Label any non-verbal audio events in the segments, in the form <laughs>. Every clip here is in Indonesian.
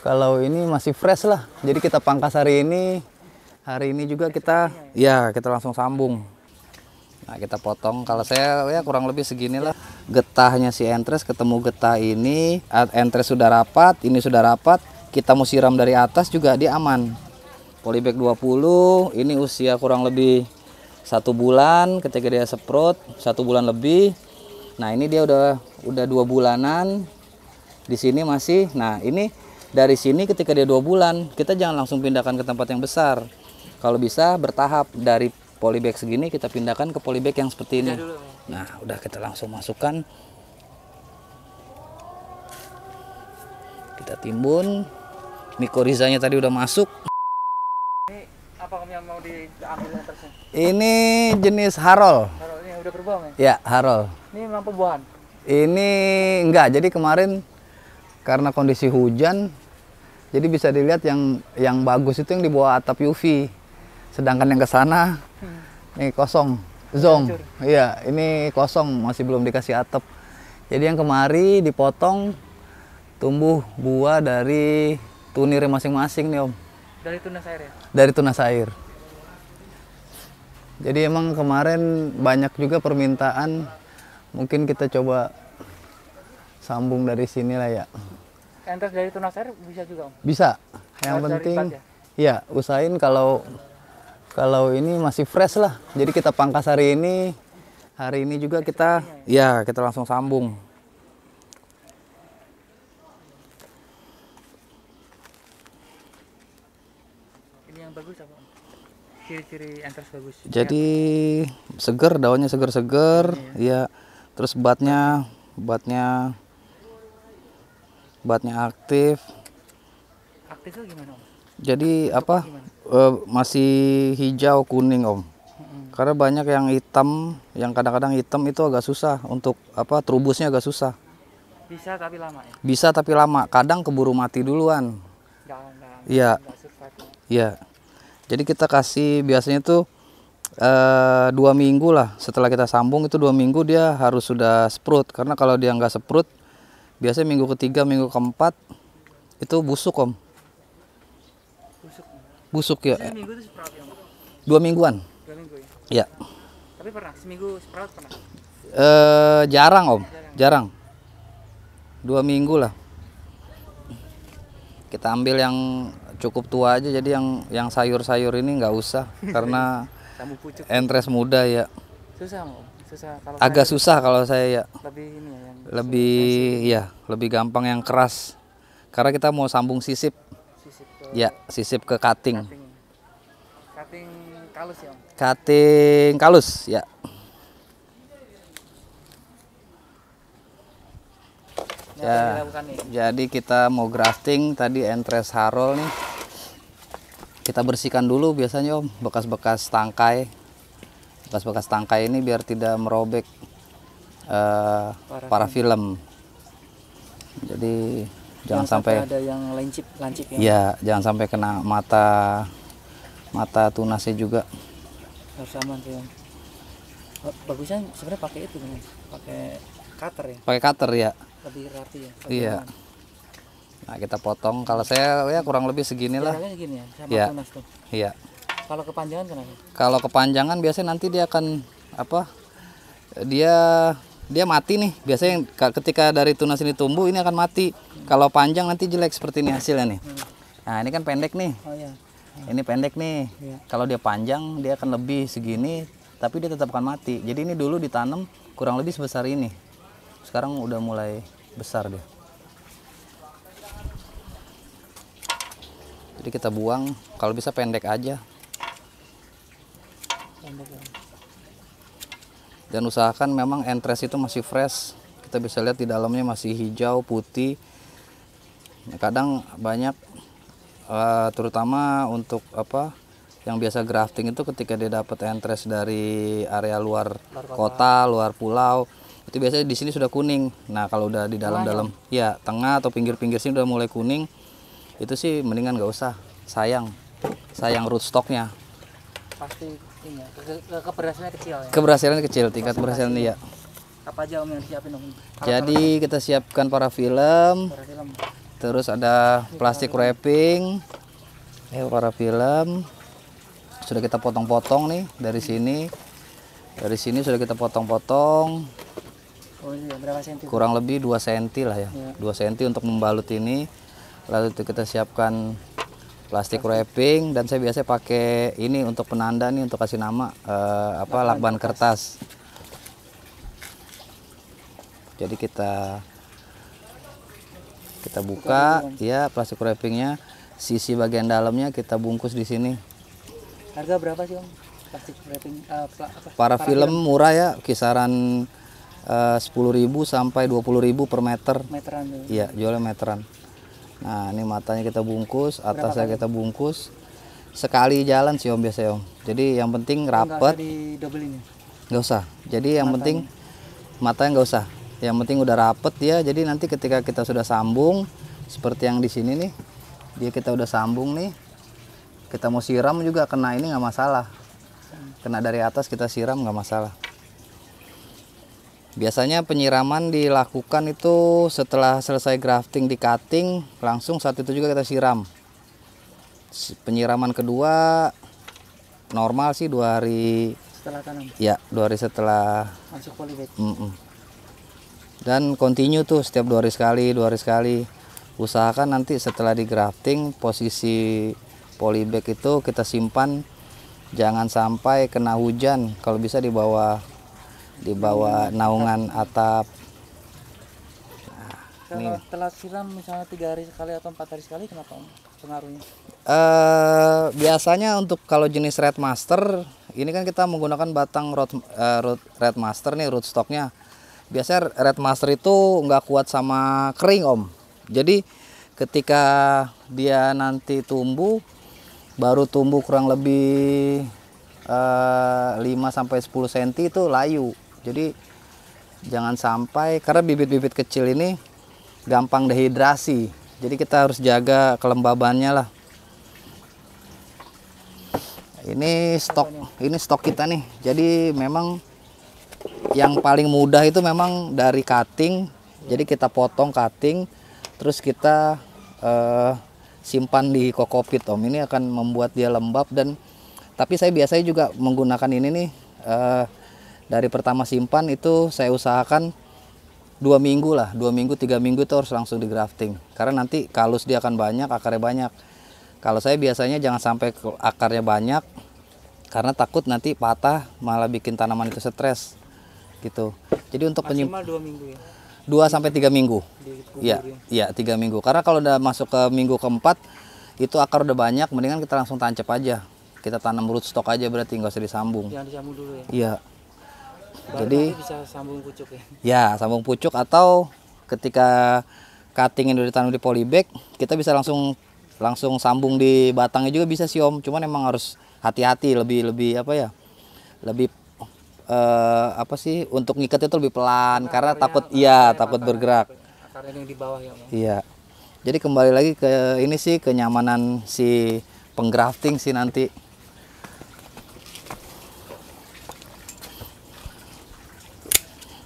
kalau ini masih fresh lah. Jadi kita pangkas hari ini. Hari ini juga kita ya kita langsung sambung. Nah, kita potong. Kalau saya ya kurang lebih segini lah Getahnya si entres ketemu getah ini, entres sudah rapat, ini sudah rapat. Kita mau siram dari atas juga dia aman. Polybag 20, ini usia kurang lebih satu bulan ketika dia semprot, satu bulan lebih. Nah, ini dia udah udah dua bulanan. Di sini masih. Nah, ini dari sini ketika dia dua bulan kita jangan langsung pindahkan ke tempat yang besar kalau bisa bertahap dari polybag segini kita pindahkan ke polybag yang seperti ini nah udah kita langsung masukkan kita timbun mikorizanya tadi udah masuk ini apa yang mau diambil ini jenis harol harol ini udah berbuang ya? ya harol ini memang buahan ini enggak jadi kemarin karena kondisi hujan jadi bisa dilihat yang yang bagus itu yang di bawah atap UV. Sedangkan yang ke sana hmm. ini kosong, zong. Iya, ini kosong, masih belum dikasih atap. Jadi yang kemari dipotong tumbuh buah dari tunir masing-masing nih, Om. Dari tunas air ya? Dari tunas air. Jadi emang kemarin banyak juga permintaan. Mungkin kita coba sambung dari sini lah ya entes dari tunas air bisa juga om? Bisa. Yang Harus penting ya? ya usahain kalau kalau ini masih fresh lah. Jadi kita pangkas hari ini. Hari ini juga kita ya, iya, kita langsung sambung. Ini yang bagus apa? Ciri-ciri entes bagus. Jadi seger daunnya seger-seger, ya. ya. Terus batnya batnya batnya aktif aktif itu gimana om? jadi apa uh, masih hijau kuning om karena banyak yang hitam yang kadang-kadang hitam itu agak susah untuk apa terubusnya agak susah bisa tapi lama ya? bisa tapi lama kadang keburu mati duluan iya ya? iya jadi kita kasih biasanya itu eh, dua minggu lah setelah kita sambung itu dua minggu dia harus sudah sprut karena kalau dia nggak sprut biasanya minggu ketiga minggu keempat itu busuk om busuk busuk ya minggu itu sprout, ya, dua mingguan dua minggu ya, ya. tapi pernah seminggu sprout pernah eh jarang om jarang. jarang dua minggu lah kita ambil yang cukup tua aja jadi yang yang sayur-sayur ini nggak usah karena <laughs> entres muda ya susah om susah kalau agak saya, susah kalau saya ya lebih ini ya lebih ya lebih gampang yang keras karena kita mau sambung sisip, sisip ke, ya sisip ke cutting. cutting cutting kalus ya om? cutting kalus ya Ya, jadi kita mau grafting tadi entres harol nih. Kita bersihkan dulu biasanya om bekas-bekas tangkai. Bekas-bekas tangkai ini biar tidak merobek. Eh, para, film. film. Jadi jangan sampai, sampai ada yang lancip lancip ya. Iya, jangan sampai kena mata mata tunasnya juga. Harus aman sih. Ya. Bagusnya sebenarnya pakai itu kan, pakai cutter ya. Pakai cutter ya. Lebih rapi ya. Iya. Aman. Nah, kita potong. Kalau saya ya kurang lebih seginilah. Ya, segini ya, sama ya. tunas tuh. Iya. Kalau kepanjangan kenapa? Kalau kepanjangan biasanya nanti dia akan apa? Dia dia mati nih biasanya ketika dari tunas ini tumbuh ini akan mati kalau panjang nanti jelek seperti ini hasilnya nih nah ini kan pendek nih oh, iya. ini pendek nih iya. kalau dia panjang dia akan lebih segini tapi dia tetap akan mati jadi ini dulu ditanam kurang lebih sebesar ini sekarang udah mulai besar dia jadi kita buang kalau bisa pendek aja pendek ya dan usahakan memang entres itu masih fresh kita bisa lihat di dalamnya masih hijau putih ya, kadang banyak eh, terutama untuk apa yang biasa grafting itu ketika dia dapat entres dari area luar kota luar pulau itu biasanya di sini sudah kuning nah kalau udah di dalam-dalam ya? ya tengah atau pinggir-pinggir sini udah mulai kuning itu sih mendingan nggak usah sayang sayang rootstocknya pasti Iya, keberhasilan kecil ya. Keberhasilan kecil, tingkat keberhasilan iya. Apa aja Om yang disiapin Om? Jadi kita siapkan para film. Para film. Terus ada plastik wrapping. Eh para film sudah kita potong-potong nih dari sini. Dari sini sudah kita potong-potong. Oh, iya, Kurang lebih 2 cm lah ya. Iya. dua 2 cm untuk membalut ini. Lalu itu kita siapkan plastik wrapping dan saya biasa pakai ini untuk penanda nih untuk kasih nama uh, apa lakban kertas. Jadi kita kita buka, ya plastik wrappingnya, sisi bagian dalamnya kita bungkus di sini. Harga berapa sih om? Plastik wrapping uh, apa? Para, film, film murah ya, kisaran eh, sepuluh ribu sampai dua puluh ribu per meter. Meteran. Iya, jualnya meteran. Nah, ini matanya kita bungkus, atasnya kita bungkus. Sekali jalan sih Om biasa ya, Om. Jadi yang penting rapet. Enggak ya? usah. Jadi yang penting matanya nggak usah. Yang penting udah rapet ya. Jadi nanti ketika kita sudah sambung seperti yang di sini nih, dia kita udah sambung nih. Kita mau siram juga kena ini nggak masalah. Kena dari atas kita siram nggak masalah. Biasanya penyiraman dilakukan itu setelah selesai grafting di cutting, langsung saat itu juga kita siram. Penyiraman kedua normal sih dua hari setelah tanam. Ya, dua hari setelah masuk polybag. Mm -mm. Dan continue tuh setiap dua hari sekali, dua hari sekali. Usahakan nanti setelah di grafting posisi polybag itu kita simpan jangan sampai kena hujan kalau bisa di bawah di bawah naungan atap. Nah, Kalau ini. telat siram misalnya tiga hari sekali atau empat hari sekali kenapa om? pengaruhnya? Uh, biasanya untuk kalau jenis Red Master ini kan kita menggunakan batang root, uh, eh, root Red Master nih rootstocknya. Biasanya Red Master itu nggak kuat sama kering om. Jadi ketika dia nanti tumbuh baru tumbuh kurang lebih uh, eh, 5 sampai 10 cm itu layu. Jadi jangan sampai karena bibit-bibit kecil ini gampang dehidrasi. Jadi kita harus jaga kelembabannya lah. Ini stok ini stok kita nih. Jadi memang yang paling mudah itu memang dari cutting. Jadi kita potong cutting terus kita uh, simpan di kokopit Om. Ini akan membuat dia lembab dan tapi saya biasanya juga menggunakan ini nih uh, dari pertama simpan itu saya usahakan dua minggu lah dua minggu tiga minggu itu harus langsung di grafting karena nanti kalus dia akan banyak akarnya banyak kalau saya biasanya jangan sampai akarnya banyak karena takut nanti patah malah bikin tanaman itu stres gitu jadi untuk penyimpan dua minggu ya dua sampai tiga minggu iya iya tiga minggu karena kalau udah masuk ke minggu keempat itu akar udah banyak mendingan kita langsung tancap aja kita tanam rootstock aja berarti nggak usah disambung. Jangan disambung dulu ya. Iya. Jadi bisa sambung pucuk ya. Ya, sambung pucuk atau ketika cutting yang udah ditanam di polybag, kita bisa langsung langsung sambung di batangnya juga bisa sih Om. Cuman emang harus hati-hati lebih lebih apa ya? Lebih uh, apa sih untuk ngikat itu lebih pelan karena, karena akarnya, takut iya, takut bergerak. Akarnya yang di bawah ya Om. Iya. Jadi kembali lagi ke ini sih kenyamanan si penggrafting sih nanti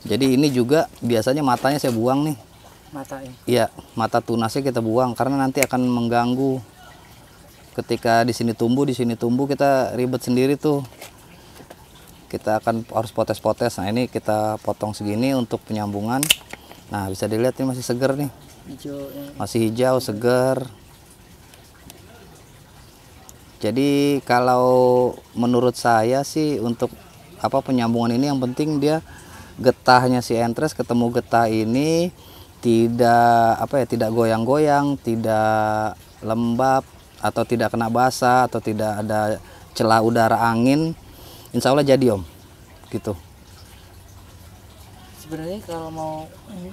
Jadi ini juga biasanya matanya saya buang nih. Mata ini. Iya, mata tunasnya kita buang karena nanti akan mengganggu. Ketika di sini tumbuh, di sini tumbuh kita ribet sendiri tuh. Kita akan harus potes-potes. Nah ini kita potong segini untuk penyambungan. Nah bisa dilihat ini masih segar nih. Hijau. Ya. Masih hijau, seger. Jadi kalau menurut saya sih untuk apa penyambungan ini yang penting dia getahnya si entres ketemu getah ini tidak apa ya tidak goyang-goyang, tidak lembab atau tidak kena basah atau tidak ada celah udara angin, insya Allah jadi om, gitu. Sebenarnya kalau mau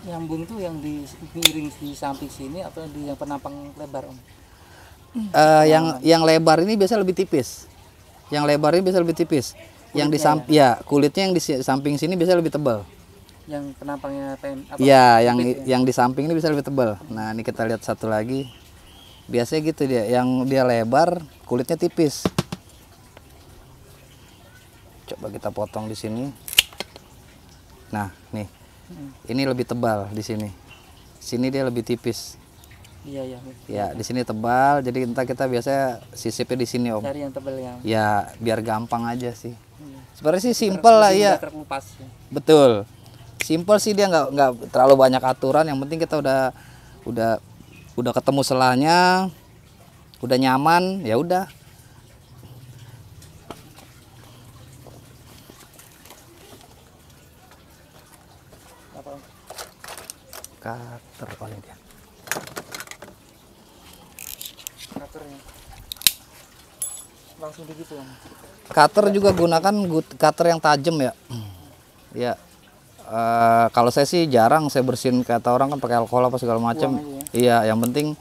nyambung tuh yang di miring di samping sini atau di yang penampang lebar om? Uh, yang yang lebar ini biasa lebih tipis. Yang lebar ini biasa lebih tipis yang di samping ya? ya kulitnya yang di samping sini bisa lebih tebal yang penampangnya apa ya yang ya? yang di samping ini bisa lebih tebal nah ini kita lihat satu lagi biasanya gitu dia yang dia lebar kulitnya tipis coba kita potong di sini nah nih hmm. ini lebih tebal di sini sini dia lebih tipis Iya iya. Ya, di sini tebal, jadi entah kita biasanya sisipnya di sini om. Cari yang tebal ya. Ya, biar gampang aja sih. Iya. Sebenarnya sih simpel lah iya. ya. Terkupas. Betul. Simpel sih dia nggak nggak terlalu banyak aturan. Yang penting kita udah udah udah ketemu selahnya, udah nyaman, ya udah. Kater oh dia. langsung begitu ya. cutter juga gunakan cutter yang tajam ya ya uh, kalau saya sih jarang saya bersihin kata orang kan pakai alkohol apa segala macam ya. iya yang penting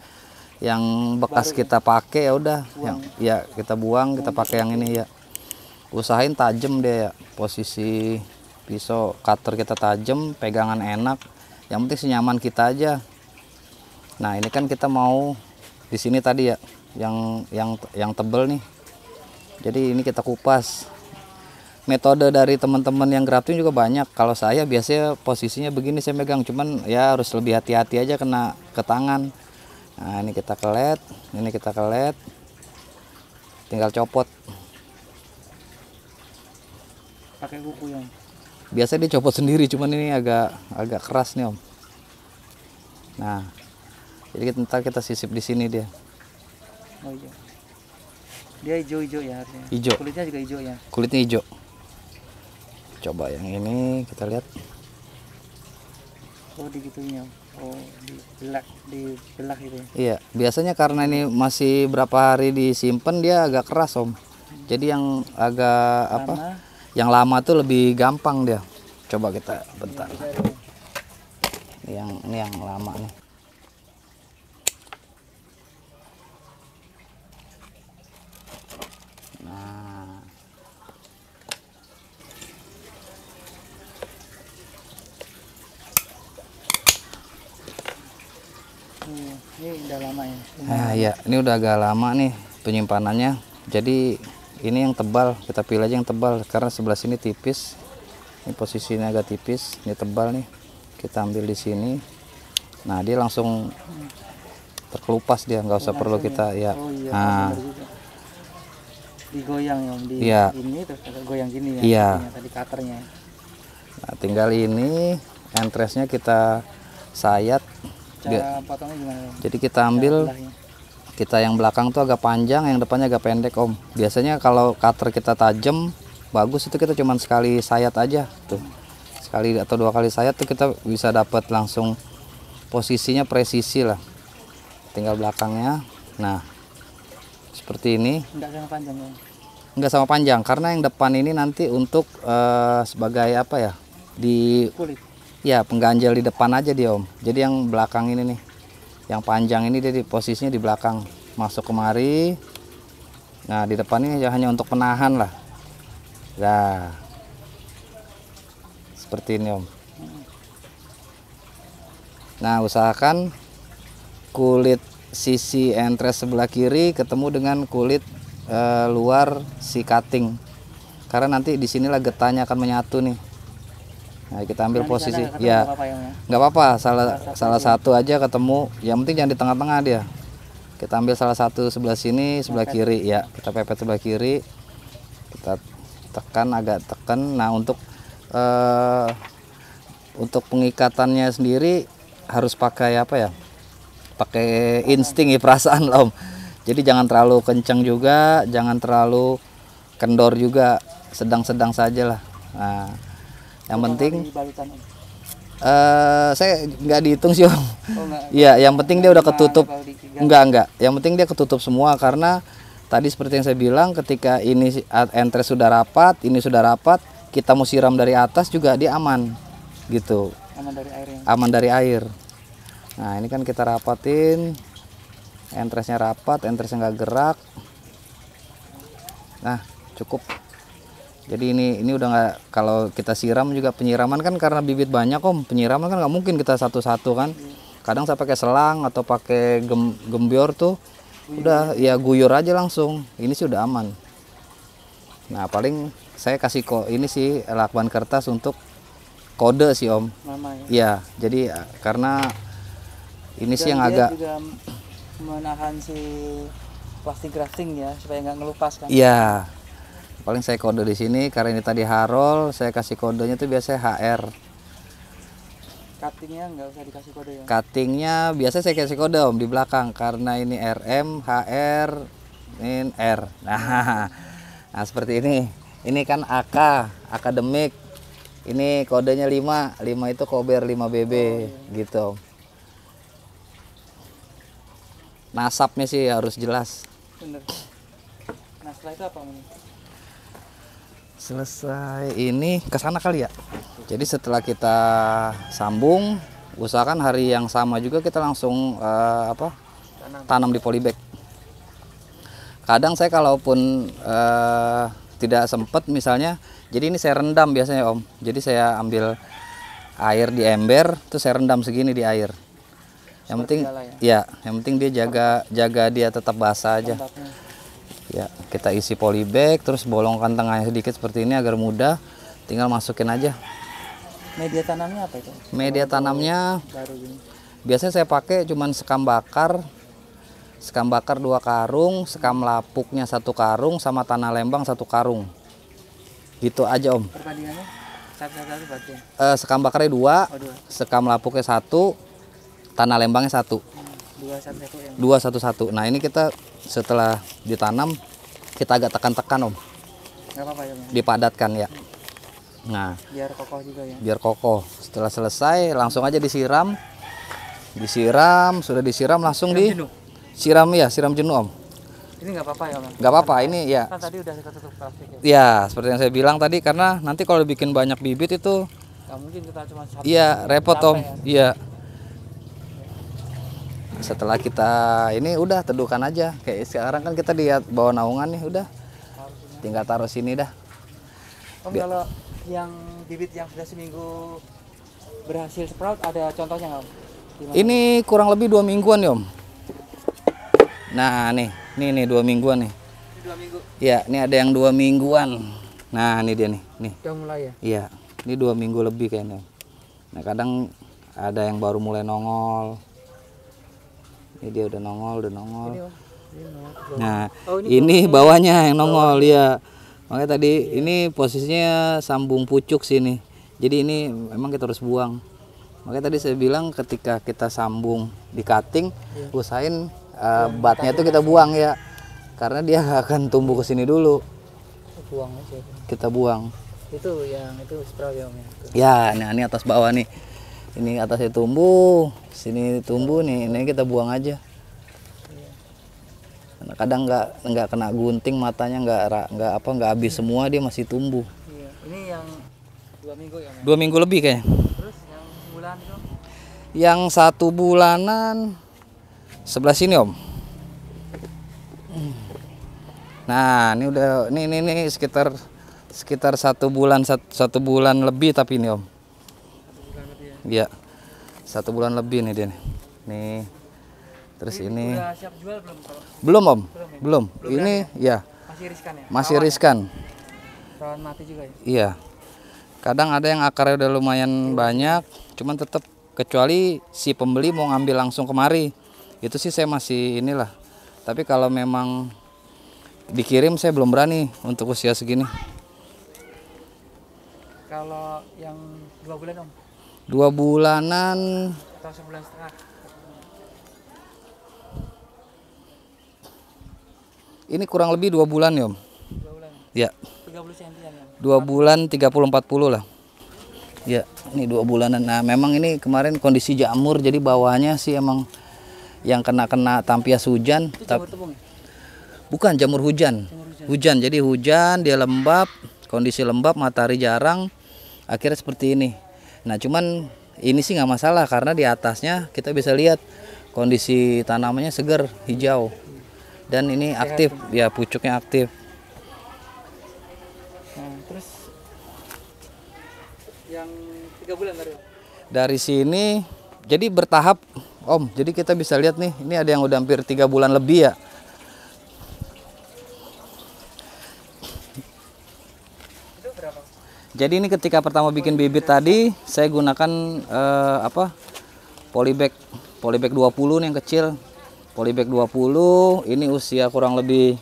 yang bekas Baru kita pakai ya udah yang ya kita buang kita pakai yang ini ya usahain tajam deh ya posisi pisau cutter kita tajam pegangan enak yang penting senyaman kita aja nah ini kan kita mau di sini tadi ya yang yang yang tebel nih jadi ini kita kupas metode dari teman-teman yang grafting juga banyak kalau saya biasanya posisinya begini saya megang cuman ya harus lebih hati-hati aja kena ke tangan nah ini kita kelet ini kita kelet tinggal copot pakai buku yang biasa dicopot sendiri cuman ini agak agak keras nih om nah jadi kita, kita sisip di sini dia oh iya dia hijau-hijau ya harusnya. Hijau. Kulitnya juga hijau ya. Kulitnya hijau. Coba yang ini kita lihat. Oh gitunya. Oh di belak gitu ya. Iya, biasanya karena ini masih berapa hari disimpan dia agak keras, Om. Hmm. Jadi yang agak lama. apa? Yang lama tuh lebih gampang dia. Coba kita bentar. Iya, iya. Ini yang ini yang lama nih. Udah lama ya. Ah, ya, ini udah agak lama nih penyimpanannya. Jadi ini yang tebal, kita pilih aja yang tebal karena sebelah sini tipis. Ini posisinya agak tipis, ini tebal nih. Kita ambil di sini. Nah, dia langsung terkelupas dia, nggak usah perlu ya? kita ya. Oh, iya, nah. Digoyang ya, di ya. ini terus goyang gini ya. Iya. Tadi cutternya. Nah, tinggal ini entresnya kita sayat Cara gimana? Jadi kita ambil kita yang belakang tuh agak panjang, yang depannya agak pendek om. Biasanya kalau cutter kita tajam, bagus itu kita cuman sekali sayat aja tuh. Sekali atau dua kali sayat tuh kita bisa dapat langsung posisinya presisi lah. Tinggal belakangnya. Nah, seperti ini. Enggak sama panjang Om. Enggak sama panjang, karena yang depan ini nanti untuk uh, sebagai apa ya? Di kulit ya pengganjal di depan aja dia om jadi yang belakang ini nih yang panjang ini dia di posisinya di belakang masuk kemari nah di depan ini ya hanya untuk penahan lah nah seperti ini om nah usahakan kulit sisi entres sebelah kiri ketemu dengan kulit e, luar si cutting karena nanti disinilah getahnya akan menyatu nih Nah, kita ambil nah, posisi sana, ya nggak apa-apa salah salah satu, satu aja ketemu yang penting jangan di tengah-tengah dia kita ambil salah satu sebelah sini sebelah Mepet. kiri ya kita pepet sebelah kiri kita tekan agak tekan nah untuk uh, untuk pengikatannya sendiri harus pakai apa ya pakai insting ya perasaan loh jadi jangan terlalu kencang juga jangan terlalu kendor juga sedang-sedang saja lah nah yang penting Uh, saya nggak dihitung sih om. Oh, <laughs> Iya, yang penting dia udah ketutup. Nggak, nggak. Yang penting dia ketutup semua karena tadi seperti yang saya bilang, ketika ini entres sudah rapat, ini sudah rapat, kita mau siram dari atas juga dia aman, gitu. Aman dari air. yang... Aman dari air. Nah ini kan kita rapatin, entresnya rapat, entresnya nggak gerak. Nah cukup jadi ini ini udah nggak kalau kita siram juga penyiraman kan karena bibit banyak om penyiraman kan nggak mungkin kita satu-satu kan kadang saya pakai selang atau pakai gem, gembior tuh udah ya guyur aja langsung ini sih udah aman nah paling saya kasih kok ini sih lakban kertas untuk kode sih om Mama, ya? Iya, jadi eh, karena ini Dan sih yang agak juga menahan si plastik grafting ya supaya nggak ngelupas kan Iya paling saya kode di sini karena ini tadi Harol saya kasih kodenya tuh biasanya HR cuttingnya nggak usah dikasih kode ya cuttingnya biasanya saya kasih kode om di belakang karena ini RM HR ini R <laughs> nah nah seperti ini ini kan AK akademik ini kodenya 5 5 itu kober 5 BB oh, iya. gitu nasabnya sih harus jelas bener nah setelah itu apa selesai ini ke sana kali ya jadi setelah kita sambung usahakan hari yang sama juga kita langsung uh, apa tanam. tanam di polybag kadang saya kalaupun uh, tidak sempat misalnya jadi ini saya rendam biasanya om jadi saya ambil air di ember terus saya rendam segini di air yang Seperti penting ya. ya yang penting dia jaga jaga dia tetap basah aja ya kita isi polybag terus bolongkan tengahnya sedikit seperti ini agar mudah tinggal masukin aja media tanamnya apa itu media tanamnya baru ini. biasanya saya pakai cuman sekam bakar sekam bakar dua karung sekam lapuknya satu karung sama tanah lembang satu karung gitu aja om perbandingannya satu satu ya? eh, sekam bakarnya dua, oh, dua sekam lapuknya satu tanah lembangnya satu 211 ya, satu nah ini kita setelah ditanam kita agak tekan-tekan om Gak apa -apa, ya, dipadatkan ya nah biar kokoh juga ya biar kokoh setelah selesai langsung aja disiram disiram sudah disiram langsung siram di jenuh. siram ya siram jenuh om ini nggak apa-apa ya om nggak apa-apa ini ya kan tadi udah kita plastik ya. ya seperti yang saya bilang tadi karena nanti kalau bikin banyak bibit itu mungkin kita cuma iya repot om ya. iya ya setelah kita ini udah teduhkan aja kayak sekarang kan kita lihat bawa naungan nih udah tinggal taruh sini dah om kalau yang bibit yang sudah seminggu berhasil sprout ada contohnya om ini kurang lebih dua mingguan ya om nah nih nih nih dua mingguan nih ini dua minggu ya ini ada yang dua mingguan nah ini dia nih nih udah mulai ya iya ini dua minggu lebih kayaknya nah kadang ada yang baru mulai nongol ini dia udah nongol udah nongol oh, nah oh, ini, bawahnya yang nongol ya makanya tadi ini posisinya sambung pucuk sini jadi ini memang kita harus buang makanya tadi saya bilang ketika kita sambung di cutting iya. usahain uh, batnya itu kita buang ya karena dia <laughs> akan tumbuh ke sini dulu kita buang itu yang itu sprout ya. Nah, ini atas bawah nih ini atasnya tumbuh sini tumbuh nih ini kita buang aja kadang nggak nggak kena gunting matanya nggak nggak apa nggak habis semua dia masih tumbuh iya, ini yang dua minggu ya dua minggu lebih kayaknya terus yang bulan yang satu bulanan sebelah sini om nah ini udah ini ini, ini sekitar sekitar satu bulan satu, satu bulan lebih tapi ini om Ya, Satu bulan lebih nih Den. Nih. Terus ini, ini siap jual belum kalau? Belum, Om. Belum. Ya? belum. Ini ya. Iya. Masih riskan ya. Masih ya? riskan. Ya? mati juga ya. Iya. Kadang ada yang akarnya udah lumayan iya. banyak, cuman tetap kecuali si pembeli mau ngambil langsung kemari. Itu sih saya masih inilah. Tapi kalau memang dikirim saya belum berani untuk usia segini. Kalau yang dua bulan om? dua bulanan ini kurang lebih dua bulan ya om dua bulan tiga puluh empat puluh lah ya ini dua bulanan nah memang ini kemarin kondisi jamur jadi bawahnya sih emang yang kena-kena tampias hujan Itu ya? bukan jamur hujan hujan jadi hujan dia lembab kondisi lembab matahari jarang akhirnya seperti ini Nah cuman ini sih nggak masalah karena di atasnya kita bisa lihat kondisi tanamannya segar hijau dan ini aktif ya pucuknya aktif. Nah, terus yang tiga bulan baru. Dari sini jadi bertahap Om, jadi kita bisa lihat nih, ini ada yang udah hampir tiga bulan lebih ya. Jadi ini ketika pertama bikin bibit tadi saya gunakan eh, apa? polybag polybag 20 yang kecil. Polybag 20 ini usia kurang lebih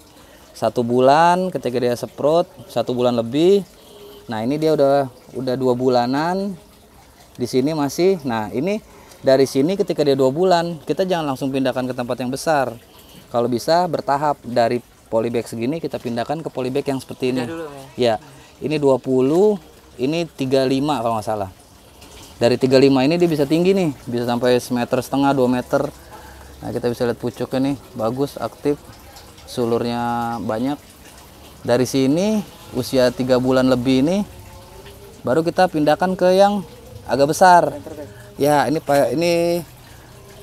satu bulan ketika dia seprot, satu bulan lebih. Nah ini dia udah udah dua bulanan di sini masih. Nah ini dari sini ketika dia dua bulan kita jangan langsung pindahkan ke tempat yang besar. Kalau bisa bertahap dari polybag segini kita pindahkan ke polybag yang seperti ini. ya ini 20 ini 35 kalau nggak salah dari 35 ini dia bisa tinggi nih bisa sampai semeter setengah 2 meter nah kita bisa lihat pucuknya nih bagus aktif sulurnya banyak dari sini usia 3 bulan lebih ini baru kita pindahkan ke yang agak besar ya ini ini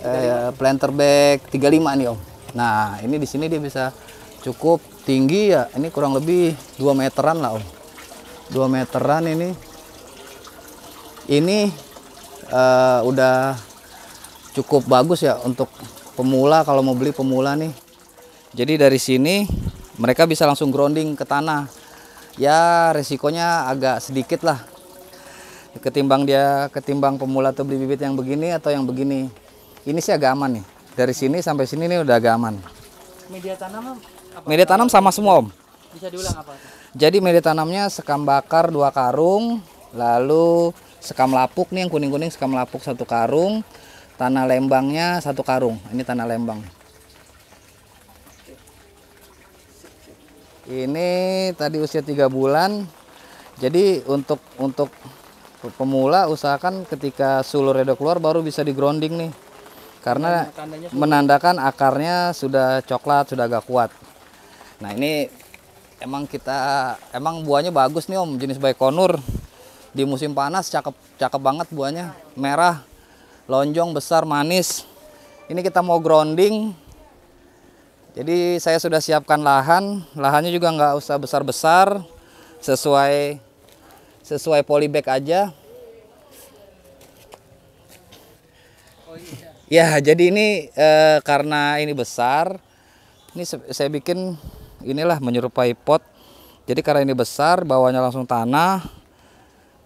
eh, planter bag 35 nih om nah ini di sini dia bisa cukup tinggi ya ini kurang lebih 2 meteran lah om 2 meteran ini ini uh, udah cukup bagus ya untuk pemula kalau mau beli pemula nih jadi dari sini mereka bisa langsung grounding ke tanah ya resikonya agak sedikit lah ketimbang dia ketimbang pemula tuh beli bibit yang begini atau yang begini ini sih agak aman nih dari sini sampai sini nih udah agak aman media tanam media tanam sama semua om bisa diulang apa? Jadi media tanamnya sekam bakar dua karung, lalu sekam lapuk nih yang kuning-kuning sekam lapuk satu karung, tanah lembangnya satu karung. Ini tanah lembang. Ini tadi usia tiga bulan. Jadi untuk untuk pemula usahakan ketika sulur redok keluar baru bisa di grounding nih. Karena menandakan akarnya sudah coklat, sudah agak kuat. Nah, ini emang kita emang buahnya bagus nih om jenis baikonur di musim panas cakep cakep banget buahnya merah lonjong besar manis ini kita mau grounding jadi saya sudah siapkan lahan lahannya juga nggak usah besar besar sesuai sesuai polybag aja ya jadi ini eh, karena ini besar ini saya bikin inilah menyerupai pot jadi karena ini besar bawahnya langsung tanah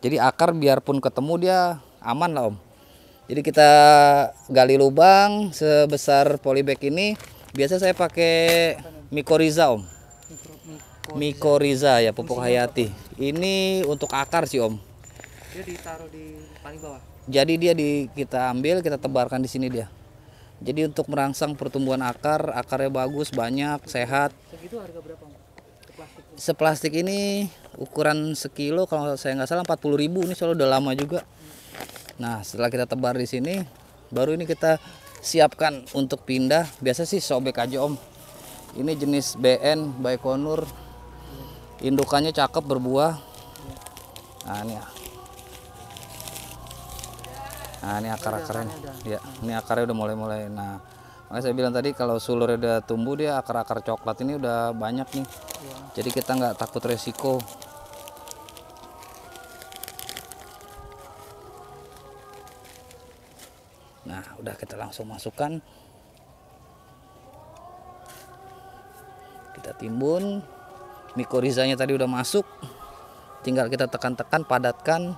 jadi akar biarpun ketemu dia aman lah om jadi kita gali lubang sebesar polybag ini biasa saya pakai mikoriza om mikoriza ya pupuk hayati ini untuk akar sih om dia ditaruh di paling bawah jadi dia di kita ambil kita tebarkan di sini dia jadi untuk merangsang pertumbuhan akar, akarnya bagus, banyak, sehat. Segitu harga berapa? Seplastik. Seplastik ini ukuran sekilo kalau saya nggak salah 40 ribu ini selalu udah lama juga. Nah setelah kita tebar di sini, baru ini kita siapkan untuk pindah. Biasa sih sobek aja om. Ini jenis BN Baikonur. Indukannya cakep berbuah. Nah ini ya Nah, ini akar-akarnya. Ya, iya, ini akarnya udah mulai-mulai. Nah, makanya saya bilang tadi kalau sulur udah tumbuh dia akar-akar coklat ini udah banyak nih. Iya. Jadi kita nggak takut resiko. Nah, udah kita langsung masukkan. Kita timbun. Mikorizanya tadi udah masuk. Tinggal kita tekan-tekan, padatkan.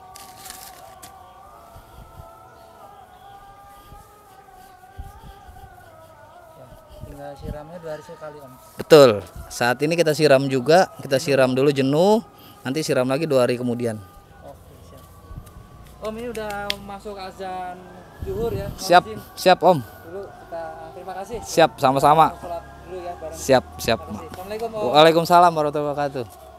Betul. Saat ini kita siram juga, kita siram dulu jenuh, nanti siram lagi dua hari kemudian. Om ini udah masuk azan zuhur ya. siap, siap Om. Dulu kita terima kasih. Siap, sama-sama. Ya, siap, siap. Om. Waalaikumsalam warahmatullahi wabarakatuh.